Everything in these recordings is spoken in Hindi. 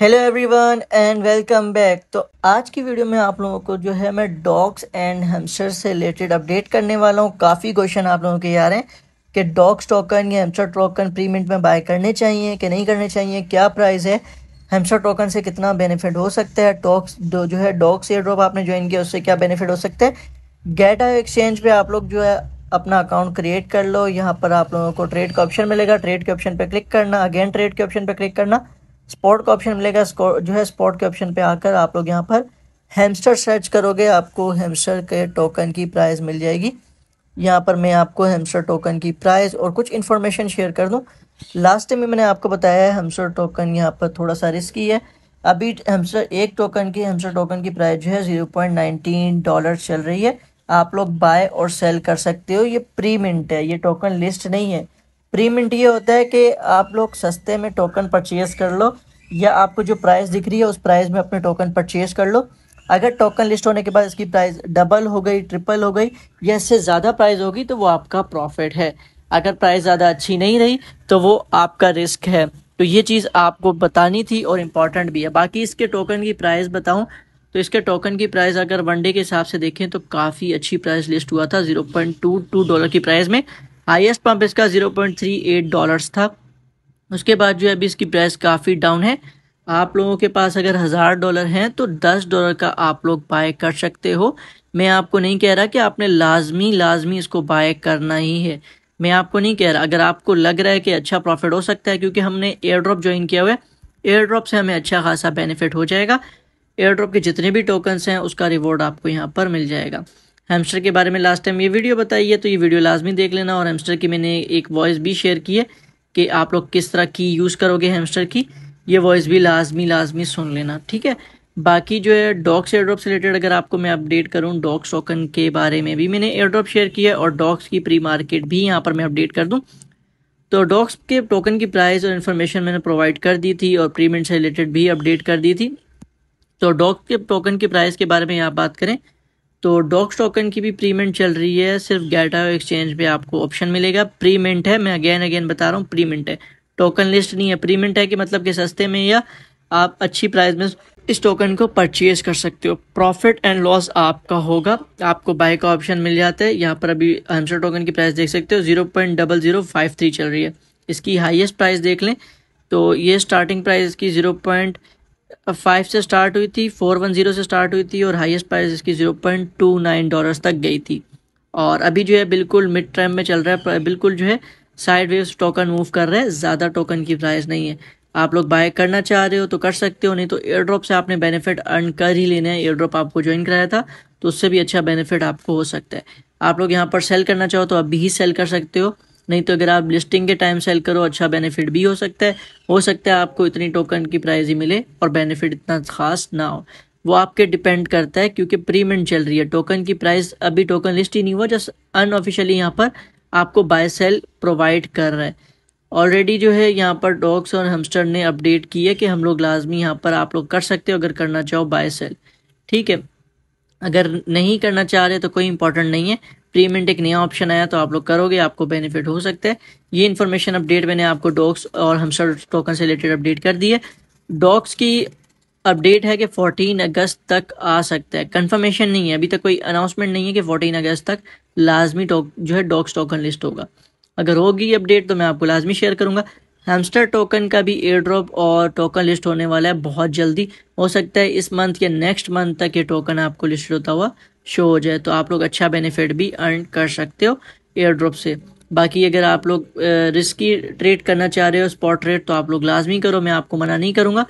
hello everyone and welcome back तो आज की वीडियो में आप लोगों को जो है मैं डॉग्स एंड हेमस्टर से रिलेटेड अपडेट करने वाला हूँ काफ़ी क्वेश्चन आप लोगों के आ रहे हैं कि डॉग्स टोकन या हेमस्टर टोकन प्रीमिट में बाय करने चाहिए कि नहीं करने चाहिए क्या प्राइस है हेमस्टर टोकन से कितना बेनिफिट हो सकता है टॉक्स जो जो है डॉग्स एयर ड्रॉप आपने ज्वाइन किया उससे क्या बेनिफिट हो सकता है गेटा एक्सचेंज पर आप लोग जो है अपना अकाउंट क्रिएट कर लो यहाँ पर आप लोगों को ट्रेड का ऑप्शन मिलेगा ट्रेड के ऑप्शन पर क्लिक करना अगेन ट्रेड के ऑप्शन पर क्लिक करना स्पॉट का ऑप्शन मिलेगा जो है स्पॉट के ऑप्शन पे आकर आप लोग यहाँ पर हेमस्टर सर्च करोगे आपको हेमस्टर के टोकन की प्राइस मिल जाएगी यहाँ पर मैं आपको हेमस्टर टोकन की प्राइस और कुछ इन्फॉर्मेशन शेयर कर दूँ लास्ट टाइम में मैंने आपको बताया है हेमस्टर टोकन यहाँ पर थोड़ा सा रिस्की है अभी हेमस्टर एक टोकन की हेमस्टर टोकन की प्राइस जो है ज़ीरो पॉइंट नाइनटीन डॉलर चल रही है आप लोग बाय और सेल कर सकते हो ये प्री मिंट है ये टोकन लिस्ट नहीं है प्रीमिंट ये होता है कि आप लोग सस्ते में टोकन परचेज कर लो या आपको जो प्राइस दिख रही है उस प्राइस में अपने टोकन परचेज कर लो अगर टोकन लिस्ट होने के बाद इसकी प्राइस डबल हो गई ट्रिपल हो गई या इससे ज़्यादा प्राइस होगी तो वो आपका प्रॉफिट है अगर प्राइस ज़्यादा अच्छी नहीं रही तो वो आपका रिस्क है तो ये चीज़ आपको बतानी थी और इम्पॉर्टेंट भी है बाकी इसके टोकन की प्राइस बताऊँ तो इसके टोकन की प्राइस अगर वनडे के हिसाब से देखें तो काफ़ी अच्छी प्राइस लिस्ट हुआ था zero point two two dollar की प्राइस में हाईएस्ट पंप इसका 0.38 डॉलर्स था उसके बाद जो है अभी इसकी प्राइस काफ़ी डाउन है आप लोगों के पास अगर हज़ार डॉलर हैं तो दस डॉलर का आप लोग बाय कर सकते हो मैं आपको नहीं कह रहा कि आपने लाजमी लाजमी इसको बाय करना ही है मैं आपको नहीं कह रहा अगर आपको लग रहा है कि अच्छा प्रॉफिट हो सकता है क्योंकि हमने एयर ड्रॉप ज्वाइन किया हुआ है एयर ड्रॉप से हमें अच्छा खासा बेनिफिट हो जाएगा एयर ड्रॉप के जितने भी टोकन्स हैं उसका रिवॉर्ड आपको यहाँ पर मिल जाएगा हेमस्टर के बारे में लास्ट टाइम ये वीडियो बताई है तो ये वीडियो लाजमी देख लेना और हेमस्टर की मैंने एक वॉइस भी शेयर की है कि आप लोग किस तरह की यूज़ करोगे हेमस्टर की ये वॉइस भी लाजमी लाजमी सुन लेना ठीक है बाकी जो है डॉग्स एयरड्रॉप से रिलेटेड अगर आपको मैं अपडेट करूँ डॉग्स टोकन के बारे में भी मैंने एयरड्रॉप शेयर किया है और डॉग्स की प्री मार्केट भी यहाँ पर मैं अपडेट कर दूँ तो डॉग्स के टोकन की प्राइस और इन्फॉर्मेशन मैंने प्रोवाइड कर दी थी और प्रीमेंट से रिलेटेड भी अपडेट कर दी थी तो डॉग के टोकन की प्राइस के बारे में आप बात करें तो डॉक्स टोकन की भी प्रीमेंट चल रही है सिर्फ गैटा एक्सचेंज पे आपको ऑप्शन मिलेगा प्रीमेंट है मैं अगेन अगेन बता रहा हूँ प्रीमेंट है टोकन लिस्ट नहीं है प्रीमेंट है कि मतलब कि सस्ते में या आप अच्छी प्राइस में इस टोकन को परचेज कर सकते हो प्रॉफिट एंड लॉस आपका होगा आपको बाय का ऑप्शन मिल जाता है यहाँ पर अभी हंसर टोकन की प्राइस देख सकते हो zero point double zero five three चल रही है इसकी हाइएस्ट प्राइस देख लें तो ये स्टार्टिंग प्राइस की ज़ीरो पॉइंट फाइव से स्टार्ट हुई थी फोर वन ज़ीरो से स्टार्ट हुई थी और हाईएस्ट प्राइस इसकी zero point two nine dollars तक गई थी और अभी जो है बिल्कुल मिड टर्म में चल रहा है बिल्कुल जो है साइड वेव टोकन मूव कर रहे हैं ज़्यादा टोकन की प्राइस नहीं है आप लोग बाय करना चाह रहे हो तो कर सकते हो नहीं तो एयर ड्रॉप से आपने बेनिफिट अर्न कर ही लेना है एयर ड्रॉप आपको ज्वाइन कराया था तो उससे भी अच्छा बेनिफिट आपको हो सकता है आप लोग यहाँ पर सेल करना चाहो तो अभी ही सेल कर सकते हो नहीं तो अगर आप लिस्टिंग के टाइम सेल करो अच्छा बेनिफिट भी हो सकता है हो सकता है आपको इतनी टोकन की प्राइस ही मिले और बेनिफिट इतना खास ना हो वो आपके डिपेंड करता है क्योंकि प्रीमेंट चल रही है टोकन की प्राइस अभी टोकन लिस्ट ही नहीं हुआ जस्ट अनऑफिशियली यहाँ पर आपको बाय सेल प्रोवाइड कर रहा है ऑलरेडी जो है यहाँ पर डॉग्स और हमस्टर ने अपडेट की है कि हम लोग लाजमी यहाँ पर आप लोग कर सकते हो अगर करना चाहो बाय सेल ठीक है अगर नहीं करना चाह रहे तो कोई इंपॉर्टेंट नहीं है प्रीमेंट एक नया ऑप्शन आया तो आप लोग करोगे आपको बेनिफिट हो सकता है ये इन्फॉर्मेशन अपडेट मैंने आपको डॉक्स और हमसर टोकन से रिलेटेड अपडेट कर दी है डॉक्स की अपडेट है कि 14 अगस्त तक आ सकता है कंफर्मेशन नहीं है अभी तक कोई अनाउंसमेंट नहीं है कि 14 अगस्त तक लाजमी टॉक जो है डॉक्स टोकन लिस्ट होगा अगर होगी अपडेट तो मैं आपको लाजमी शेयर करूंगा हैमस्टर टोकन का भी एयर ड्रॉप और टोकन लिस्ट होने वाला है बहुत जल्दी हो सकता है इस मंथ या नेक्स्ट मंथ तक ये टोकन आपको लिस्ट होता हुआ शो हो जाए तो आप लोग अच्छा बेनिफिट भी अर्न कर सकते हो एयर ड्रॉप से बाकी अगर आप लोग रिस्की ट्रेड करना चाह रहे हो स्पॉट ट्रेड तो आप लोग लाजमी करो मैं आपको मना नहीं करूंगा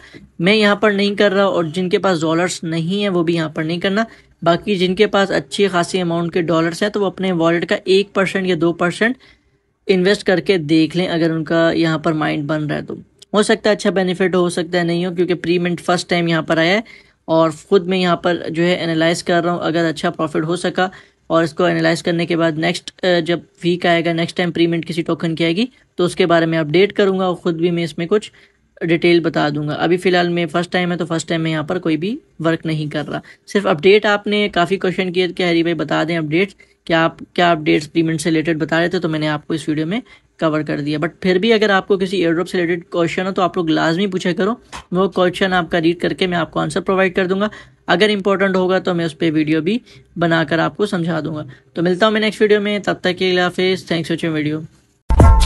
मैं यहाँ पर नहीं कर रहा और जिनके पास डॉलर्स नहीं है वो भी यहाँ पर नहीं करना बाकी जिनके पास अच्छी खासी अमाउंट के डॉलर्स हैं तो वो अपने वॉलेट का एक परसेंट या दो परसेंट इन्वेस्ट करके देख लें अगर उनका यहाँ पर माइंड बन रहा है तो हो सकता है अच्छा बेनिफिट हो, सकता है नहीं हो क्योंकि प्रीमेंट फर्स्ट टाइम यहाँ पर आया है और ख़ुद मैं यहाँ पर जो है एनालाइज कर रहा हूँ अगर अच्छा प्रॉफिट हो सका और इसको एनालाइज करने के बाद नेक्स्ट जब वीक आएगा नेक्स्ट टाइम प्रीमेंट किसी टोकन की आएगी तो उसके बारे में अपडेट करूँगा और ख़ुद भी मैं इसमें कुछ डिटेल बता दूंगा अभी फ़िलहाल मैं फ़र्स्ट टाइम है तो फर्स्ट टाइम मैं यहाँ पर कोई भी वर्क नहीं कर रहा सिर्फ अपडेट आपने काफ़ी क्वेश्चन किए तो कि हरी भाई बता दें अपडेट्स क्या आप क्या अपडेट्स पेमेंट से रिलेटेड बता रहे थे तो मैंने आपको इस वीडियो में कवर कर दिया बट फिर भी अगर आपको किसी एयरड्रॉप से रिलेटेड क्वेश्चन हो तो आप लोग लाजमी पूछा करो वो क्वेश्चन आपका रीड करके मैं आपको आंसर प्रोवाइड कर दूंगा अगर इंपॉर्टेंट होगा तो मैं उस पर वीडियो भी बनाकर आपको समझा दूंगा तो मिलता हूँ मैं नेक्स्ट वीडियो में तब तक के लिए हाफिज़ थैंक्स वॉचिंग वीडियो